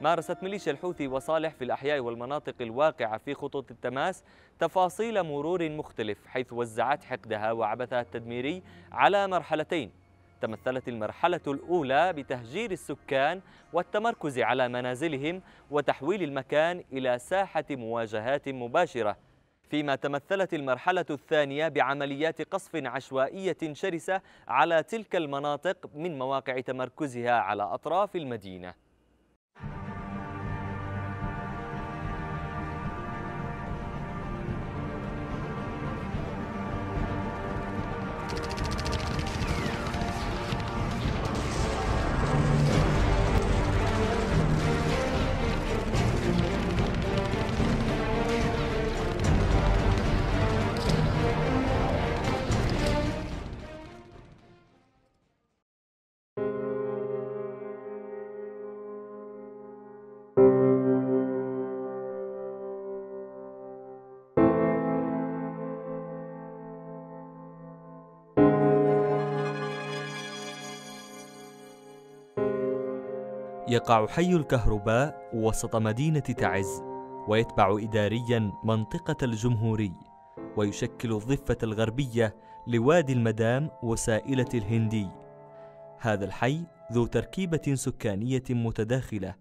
مارست ميليشيا الحوثي وصالح في الأحياء والمناطق الواقعة في خطوط التماس تفاصيل مرور مختلف حيث وزعت حقدها وعبثها التدميري على مرحلتين تمثلت المرحلة الأولى بتهجير السكان والتمركز على منازلهم وتحويل المكان إلى ساحة مواجهات مباشرة فيما تمثلت المرحلة الثانية بعمليات قصف عشوائية شرسة على تلك المناطق من مواقع تمركزها على أطراف المدينة يقع حي الكهرباء وسط مدينة تعز ويتبع إداريا منطقة الجمهوري ويشكل الضفة الغربية لوادي المدام وسائلة الهندي هذا الحي ذو تركيبة سكانية متداخلة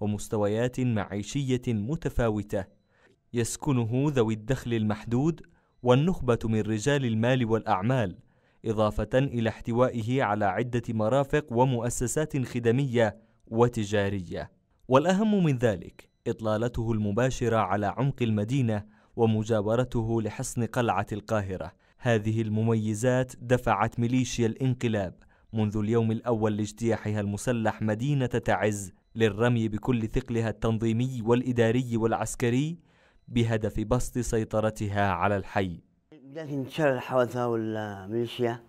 ومستويات معيشية متفاوتة يسكنه ذوي الدخل المحدود والنخبة من رجال المال والأعمال إضافة إلى احتوائه على عدة مرافق ومؤسسات خدمية وتجارية والأهم من ذلك إطلالته المباشرة على عمق المدينة ومجاورته لحصن قلعة القاهرة هذه المميزات دفعت ميليشيا الانقلاب منذ اليوم الأول لاجتياحها المسلح مدينة تعز للرمي بكل ثقلها التنظيمي والإداري والعسكري بهدف بسط سيطرتها على الحي بداية انتشار الحوثة والميليشيا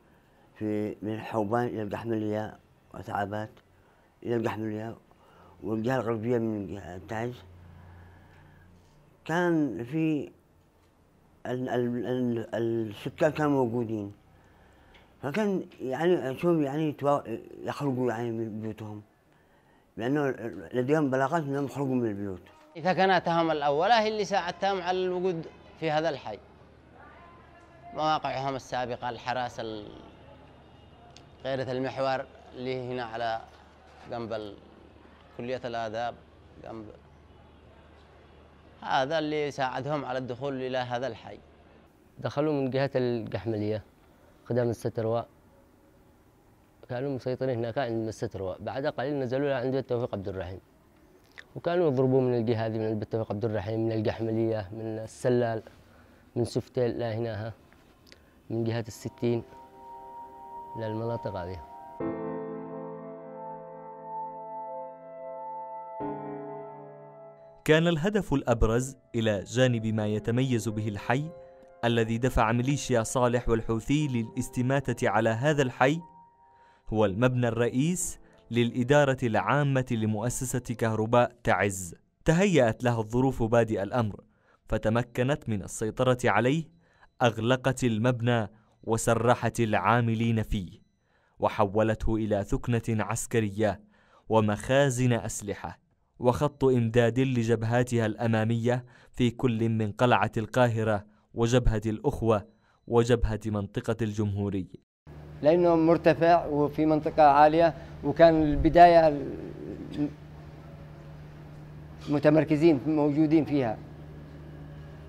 في من حوبان إلى الدحملية وتعبات إلى القحملية والجهة الغربية من تعز كان في ال ال السكان كانوا موجودين فكان يعني شوف يعني يخرجوا يعني من بيوتهم لأنه لديهم بلاغات أنهم يخرجوا من البيوت اذا كانتهم الأولى هي اللي ساعدتهم على الوجود في هذا الحي مواقعهم السابقة الحراس غيرة المحور اللي هنا على جنب كلية الآداب جنب هذا اللي ساعدهم على الدخول إلى هذا الحي دخلوا من جهة القحملية قدام السترواء كانوا مسيطرين هناك عند السترواء بعد قليل نزلوا عند التوفيق عبد الرحيم وكانوا يضربوا من الجهة هذه من التوفيق عبد الرحيم من القحملية من السلال من سفتيل لا هناها من جهة الستين للمناطق هذه كان الهدف الأبرز إلى جانب ما يتميز به الحي الذي دفع ميليشيا صالح والحوثي للاستماتة على هذا الحي هو المبنى الرئيس للإدارة العامة لمؤسسة كهرباء تعز تهيأت لها الظروف بادئ الأمر فتمكنت من السيطرة عليه أغلقت المبنى وسرحت العاملين فيه وحولته إلى ثكنة عسكرية ومخازن أسلحة وخط إمداد لجبهاتها الأمامية في كل من قلعة القاهرة وجبهة الأخوة وجبهة منطقة الجمهوري لأنه مرتفع وفي منطقة عالية وكان البداية متمركزين موجودين فيها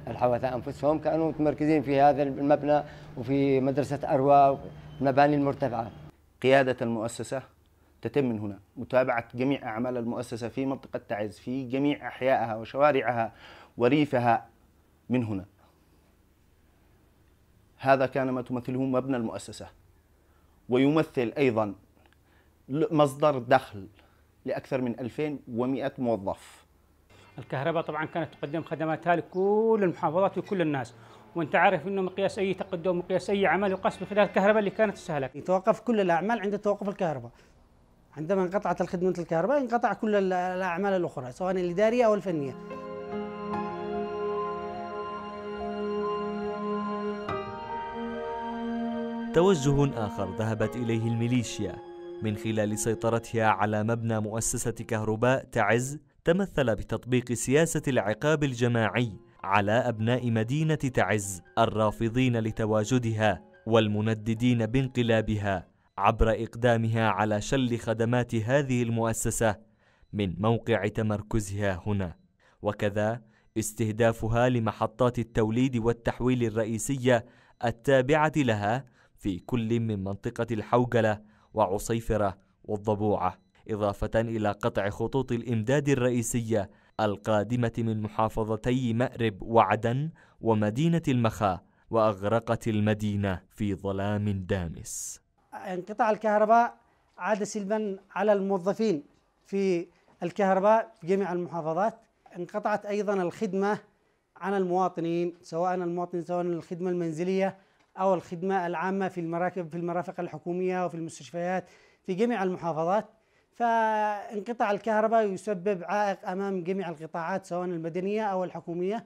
الحوثاء أنفسهم كانوا متمركزين في هذا المبنى وفي مدرسة أروى المباني المرتفعة قيادة المؤسسة تتم من هنا متابعة جميع أعمال المؤسسة في منطقة تعز في جميع أحيائها وشوارعها وريفها من هنا هذا كان ما تمثله مبنى المؤسسة ويمثل أيضا مصدر دخل لأكثر من 2100 موظف الكهرباء طبعا كانت تقدم خدماتها لكل المحافظات وكل الناس وانت عارف انه مقياس اي تقدم مقياس اي عمل يقاس بخلال الكهرباء اللي كانت سهله يتوقف كل الاعمال عند توقف الكهرباء عندما انقطعت الخدمة الكهرباء انقطع كل الأعمال الأخرى سواء الإدارية أو الفنية توجه آخر ذهبت إليه الميليشيا من خلال سيطرتها على مبنى مؤسسة كهرباء تعز تمثل بتطبيق سياسة العقاب الجماعي على أبناء مدينة تعز الرافضين لتواجدها والمنددين بانقلابها عبر إقدامها على شل خدمات هذه المؤسسة من موقع تمركزها هنا وكذا استهدافها لمحطات التوليد والتحويل الرئيسية التابعة لها في كل من منطقة الحوجلة وعصيفرة والضبوعة إضافة إلى قطع خطوط الإمداد الرئيسية القادمة من محافظتي مأرب وعدن ومدينة المخا وأغرقت المدينة في ظلام دامس انقطاع الكهرباء عاد سلبا على الموظفين في الكهرباء في جميع المحافظات انقطعت أيضا الخدمة عن المواطنين سواء المواطن سواء الخدمة المنزلية أو الخدمة العامة في المراكب في المرافق الحكومية وفي المستشفيات في جميع المحافظات فانقطاع الكهرباء يسبب عائق أمام جميع القطاعات سواء المدنية أو الحكومية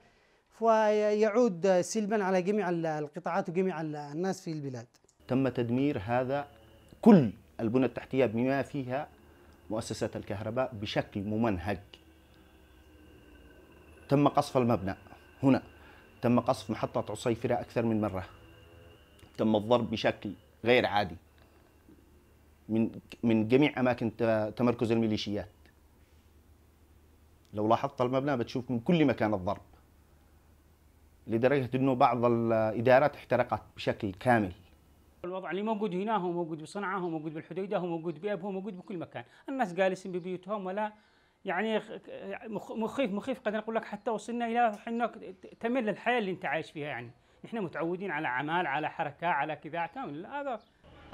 ويعود سلبا على جميع القطاعات وجميع الناس في البلاد تم تدمير هذا كل البنى التحتية بما فيها مؤسسات الكهرباء بشكل ممنهج تم قصف المبنى هنا تم قصف محطة عصيفرة أكثر من مرة تم الضرب بشكل غير عادي من من جميع أماكن تمركز الميليشيات لو لاحظت المبنى بتشوف من كل مكان الضرب لدرجة أنه بعض الإدارات احترقت بشكل كامل الوضع اللي موجود هنا هو موجود بصنعاء هو موجود بالحديده هو موجود بأب هو موجود بكل مكان الناس جالسين ببيوتهم ولا يعني مخيف مخيف قد نقول لك حتى وصلنا الى انك تمل الحياه اللي انت عايش فيها يعني نحن متعودين على عمال على حركه على كذا تمل هذا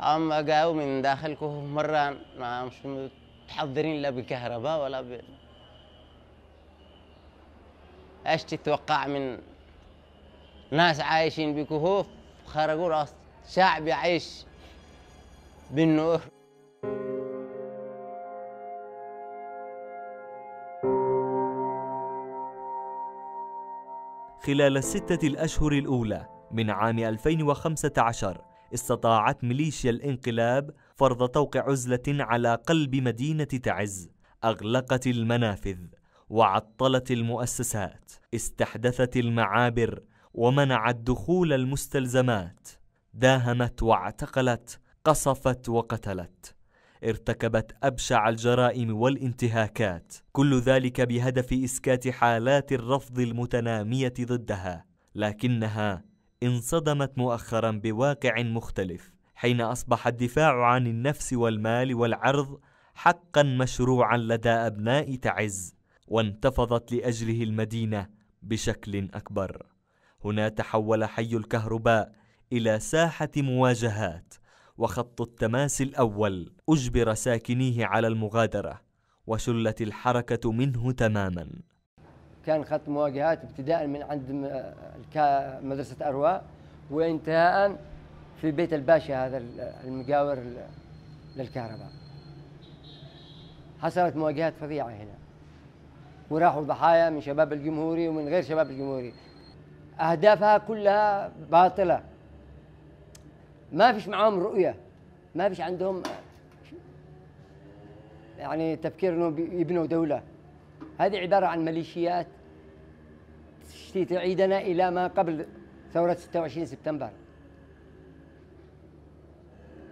اما اجاوا من داخلكم مره ما مش متحضرين لا بكهرباء ولا ب ايش تتوقع من ناس عايشين بكهوف خرجوا راس شعب يعيش بالنور خلال الستة الأشهر الأولى من عام 2015 استطاعت ميليشيا الانقلاب فرض توقع عزلة على قلب مدينة تعز أغلقت المنافذ وعطلت المؤسسات استحدثت المعابر ومنعت دخول المستلزمات داهمت واعتقلت قصفت وقتلت ارتكبت ابشع الجرائم والانتهاكات كل ذلك بهدف اسكات حالات الرفض المتناميه ضدها لكنها انصدمت مؤخرا بواقع مختلف حين اصبح الدفاع عن النفس والمال والعرض حقا مشروعا لدى ابناء تعز وانتفضت لاجله المدينه بشكل اكبر هنا تحول حي الكهرباء إلى ساحة مواجهات وخط التماس الأول أجبر ساكنيه على المغادرة وشلت الحركة منه تماما كان خط مواجهات ابتداء من عند مدرسة أرواء وانتهاء في بيت الباشا هذا المجاور للكهرباء حصلت مواجهات فظيعة هنا وراحوا ضحايا من شباب الجمهوري ومن غير شباب الجمهوري أهدافها كلها باطلة ما فيش معاهم رؤيه ما فيش عندهم يعني تفكير انه يبنوا دوله هذه عباره عن ميليشيات تعيدنا الى ما قبل ثوره 26 سبتمبر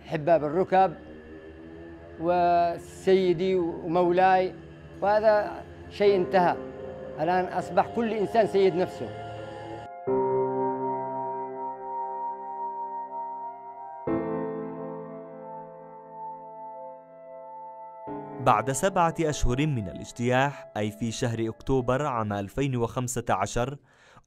حباب الركب وسيدي ومولاي وهذا شيء انتهى الان اصبح كل انسان سيد نفسه بعد سبعة أشهر من الاجتياح أي في شهر أكتوبر عام 2015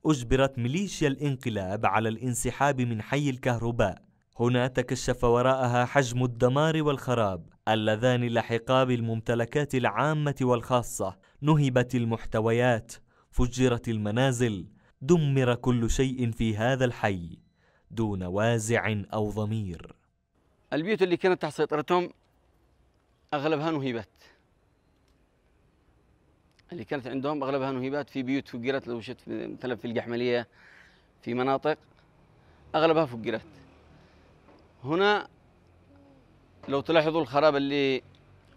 أجبرت ميليشيا الانقلاب على الانسحاب من حي الكهرباء هنا تكشف وراءها حجم الدمار والخراب اللذان لحقا بالممتلكات العامة والخاصة نهبت المحتويات فجرت المنازل دمر كل شيء في هذا الحي دون وازع أو ضمير البيوت اللي كانت تحت سيطرتهم أغلبها نهيبات اللي كانت عندهم أغلبها نهبات في بيوت فجرت لو شفت مثلا في الجحملية في مناطق أغلبها فجرت هنا لو تلاحظوا الخراب اللي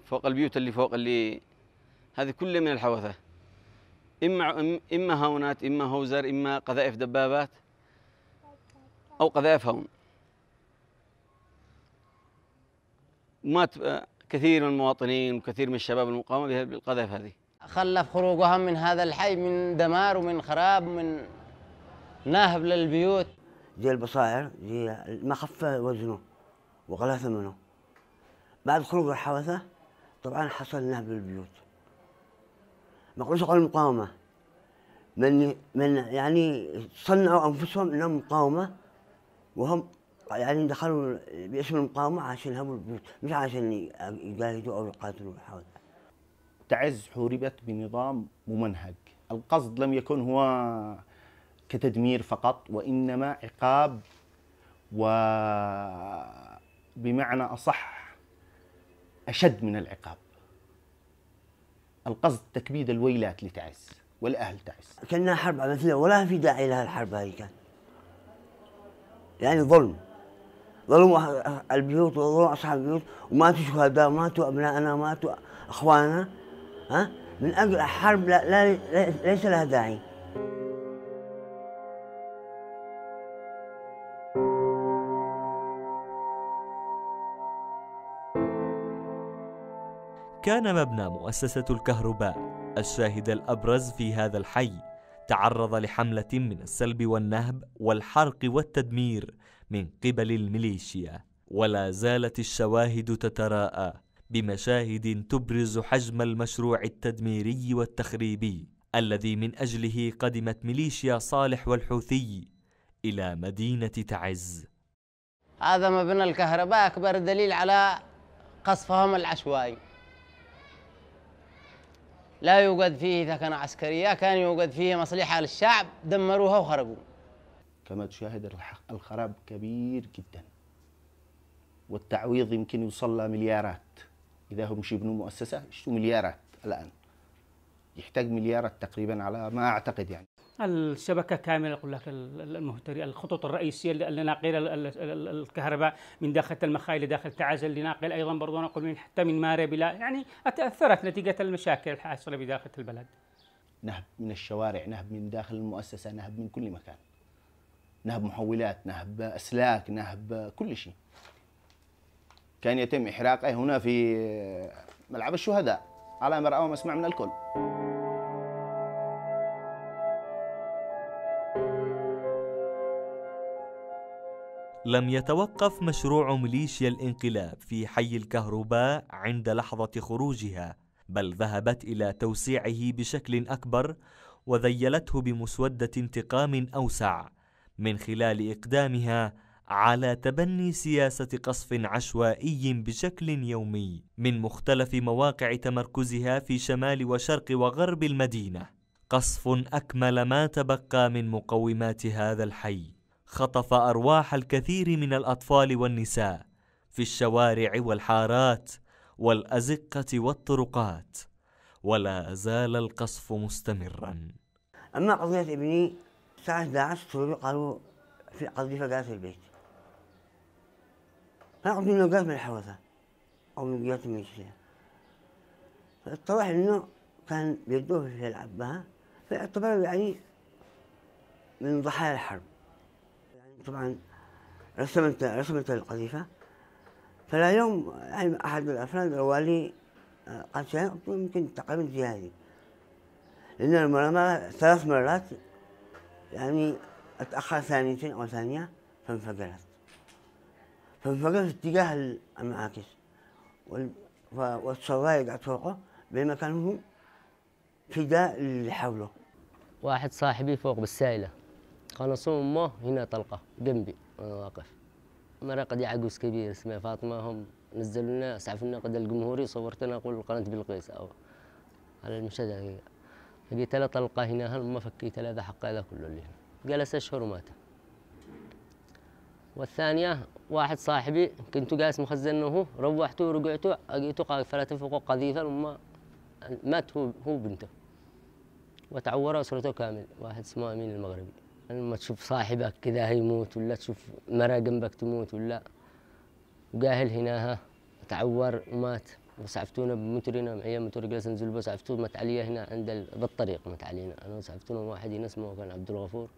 فوق البيوت اللي فوق اللي هذه كلها من الحوثة إما إما هاونات إما هوزر إما قذائف دبابات أو قذائف هون ما كثير من المواطنين وكثير من الشباب المقاومة بالقذائف هذه خلف خروجهم من هذا الحي من دمار ومن خراب ومن ناهب للبيوت زي البصائر جي ما خف وزنه وغلا ثمنه بعد خروج الحوثة طبعا حصل نهب للبيوت مقروش على المقاومة من من يعني صنعوا أنفسهم أنهم مقاومة وهم يعني دخلوا باسم المقاومة عشان هم البيوت مش عشان يجاهدوا أو يقاتلوا حول تعز حوربت بنظام ممنهج القصد لم يكن هو كتدمير فقط وإنما عقاب وبمعنى أصح أشد من العقاب القصد تكبيد الويلات لتعز والأهل تعز كأنها حرب عبثية ولا في داعي لها الحرب هذه كان يعني ظلم ظلموا أه، أه، البيوت وظلموا اصحاب البيوت وماتوا شهداء ماتوا ابنائنا ماتوا اخواننا ها من اجل حرب لا, لا, لا ليس لها داعي كان مبنى مؤسسة الكهرباء الشاهد الأبرز في هذا الحي تعرض لحملة من السلب والنهب والحرق والتدمير من قبل الميليشيا ولا زالت الشواهد تتراءى بمشاهد تبرز حجم المشروع التدميري والتخريبي الذي من اجله قدمت ميليشيا صالح والحوثي الى مدينه تعز. هذا مبنى الكهرباء اكبر دليل على قصفهم العشوائي. لا يوجد فيه إذا كان عسكرية كان يوجد فيه مصلحة للشعب دمروها وخرجوا كما تشاهد الخراب كبير جدا والتعويض يمكن يوصل مليارات إذا هم مش يبنوا مؤسسة مليارات الآن يحتاج مليارات تقريبا على ما أعتقد يعني الشبكه كامله اقول لك المهتري الخطوط الرئيسيه لناقل الكهرباء من داخل المخايل داخل تعزل لناقل ايضا برضو نقول من حتى من ماري بلا يعني تاثرت نتيجه المشاكل الحاصله بداخل البلد. نهب من الشوارع، نهب من داخل المؤسسه، نهب من كل مكان. نهب محولات، نهب اسلاك، نهب كل شيء. كان يتم احراقه هنا في ملعب الشهداء على امر ومسمع من الكل. لم يتوقف مشروع ميليشيا الانقلاب في حي الكهرباء عند لحظة خروجها بل ذهبت إلى توسيعه بشكل أكبر وذيلته بمسودة انتقام أوسع من خلال إقدامها على تبني سياسة قصف عشوائي بشكل يومي من مختلف مواقع تمركزها في شمال وشرق وغرب المدينة قصف أكمل ما تبقى من مقومات هذا الحي خطف ارواح الكثير من الاطفال والنساء في الشوارع والحارات والازقه والطرقات ولا زال القصف مستمرا اما قضيه ابني الساعه 11 قالوا في قضيه قاعد في البيت قلت انه قال من الحوثه او من قيادة الميليشيا فاتضح انه كان بيدوه في العباء فاعتبر يعني من ضحايا الحرب طبعا رسمت رسمت القذيفة فلا يوم يعني أحد الأفراد الوالي آه، قال سيقتل يمكن تقريبا جهازي لأن المرمى ثلاث مرات يعني أتأخر ثانيتين أو ثانية فانفجرت فانفجرت اتجاه المعاكس قعدت فوقه بينما كان هو فداء اللي حوله واحد صاحبي فوق بالسائلة كان صوم ما هنا طلقة جنبي وأنا واقف مرة قد عجوز كبير اسمه فاطمة هم نزلوا لنا اسعف لنا قد الجمهوري صورت لنا أقول قناة بلقيس أو على المشهد لقيت له طلقة هنا هل ما فكيت له ذا حق هذا كله اللي هنا جلس أشهر ومات والثانية واحد صاحبي كنت جالس مخزن هو روحته ورجعته لقيته قال فوق قذيفة وما مات هو هو بنته وتعور أسرته كامل واحد اسمه أمين المغربي لما تشوف صاحبك كذا يموت ولا تشوف مرأة جنبك تموت ولا وقاهل هناها تعور ومات وسعفتونا بمترنا معي متر جلس ننزل بس عفتو مت عليا هنا عند بالطريق مات علينا انا سعفتونا واحد اسمه كان عبد الغفور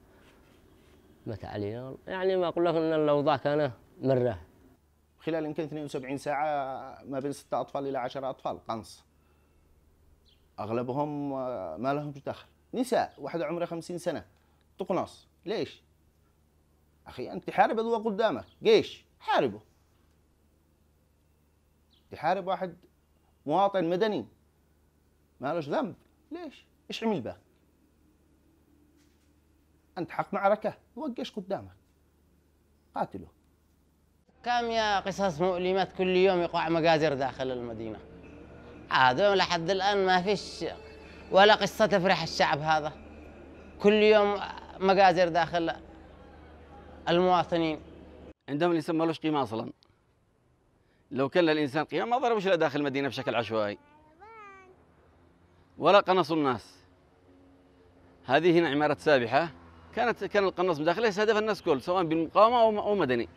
مات علينا يعني ما اقول لك ان الاوضاع كان مره خلال يمكن 72 ساعه ما بين ستة اطفال الى 10 اطفال قنص اغلبهم ما لهم دخل نساء واحده عمرها 50 سنه تقناص ليش اخي انت تحارب هو قدامك جيش حاربه تحارب واحد مواطن مدني ما لهش ذنب ليش ايش عمل به انت حق معركه وقش قدامك قاتله كم يا قصص مؤلمة كل يوم يقع مجازر داخل المدينة عادوا لحد الآن ما فيش ولا قصة تفرح الشعب هذا كل يوم مجازر داخل المواطنين عندهم الانسان ما لوش قيمه اصلا لو كان للانسان قيمه ما ضربوش له داخل المدينه بشكل عشوائي ولا قنصوا الناس هذه هنا عمارة سابحة كانت كان القناص من داخلها يستهدف الناس كل سواء بالمقاومة أو أو مدني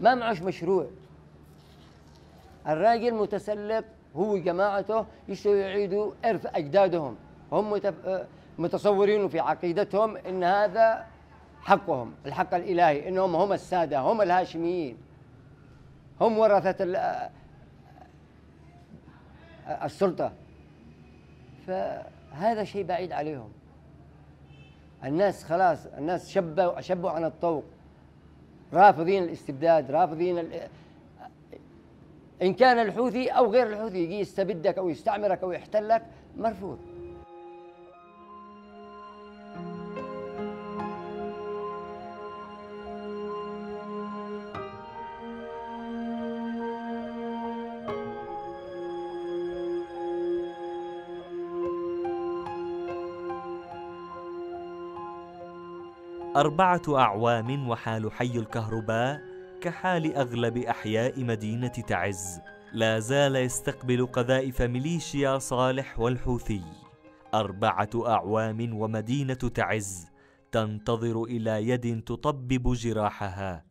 ما معوش مشروع الراجل متسلب هو جماعته يشتوا يعيدوا إرث أجدادهم هم متف... متصورين في عقيدتهم ان هذا حقهم الحق الالهي انهم هم الساده هم الهاشميين هم ورثه السلطه فهذا شيء بعيد عليهم الناس خلاص الناس شبوا شبوا عن الطوق رافضين الاستبداد رافضين ان كان الحوثي او غير الحوثي يجي يستبدك او يستعمرك او يحتلك مرفوض أربعة أعوام وحال حي الكهرباء كحال أغلب أحياء مدينة تعز لا زال يستقبل قذائف ميليشيا صالح والحوثي أربعة أعوام ومدينة تعز تنتظر إلى يد تطبب جراحها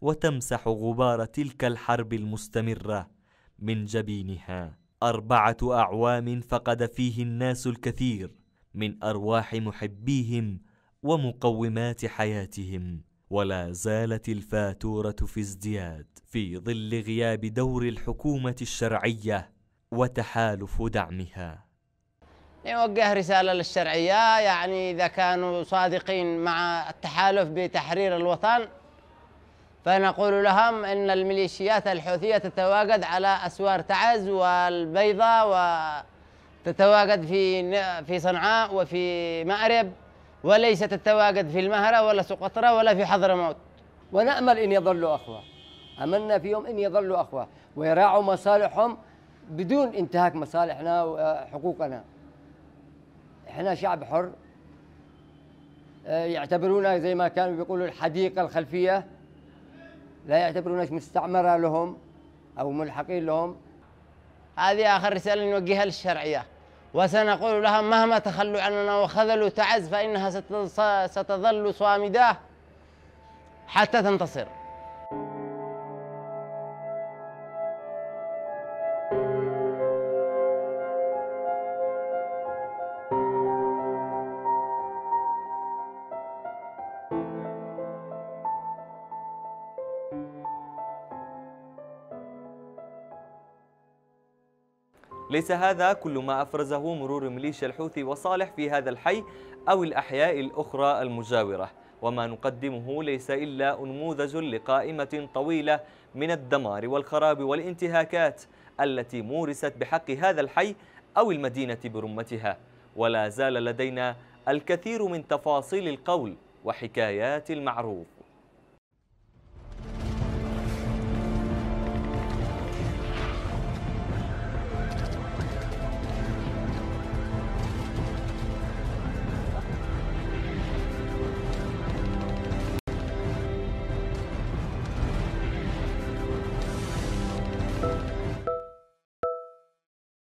وتمسح غبار تلك الحرب المستمرة من جبينها أربعة أعوام فقد فيه الناس الكثير من أرواح محبيهم ومقومات حياتهم ولا زالت الفاتوره في ازدياد في ظل غياب دور الحكومه الشرعيه وتحالف دعمها نوجه رسالة للشرعية يعني إذا كانوا صادقين مع التحالف بتحرير الوطن فنقول لهم إن الميليشيات الحوثية تتواجد على أسوار تعز والبيضة وتتواجد في في صنعاء وفي مأرب وليس تتواجد في المهرة ولا سقطرة ولا في حضرموت ونأمل إن يظلوا أخوة أملنا يوم إن يظلوا أخوة ويراعوا مصالحهم بدون انتهاك مصالحنا وحقوقنا احنا شعب حر آه، يعتبرونا زي ما كانوا بيقولوا الحديقة الخلفية لا يعتبروناش مستعمرة لهم أو ملحقين لهم هذه آخر رسالة نوجهها للشرعية وسنقول لها مهما تخلوا عننا وخذلوا تعز فإنها ستظل صامدة حتى تنتصر ليس هذا كل ما أفرزه مرور ميليشيا الحوثي وصالح في هذا الحي أو الأحياء الأخرى المجاورة وما نقدمه ليس إلا أنموذج لقائمة طويلة من الدمار والخراب والانتهاكات التي مورست بحق هذا الحي أو المدينة برمتها ولا زال لدينا الكثير من تفاصيل القول وحكايات المعروف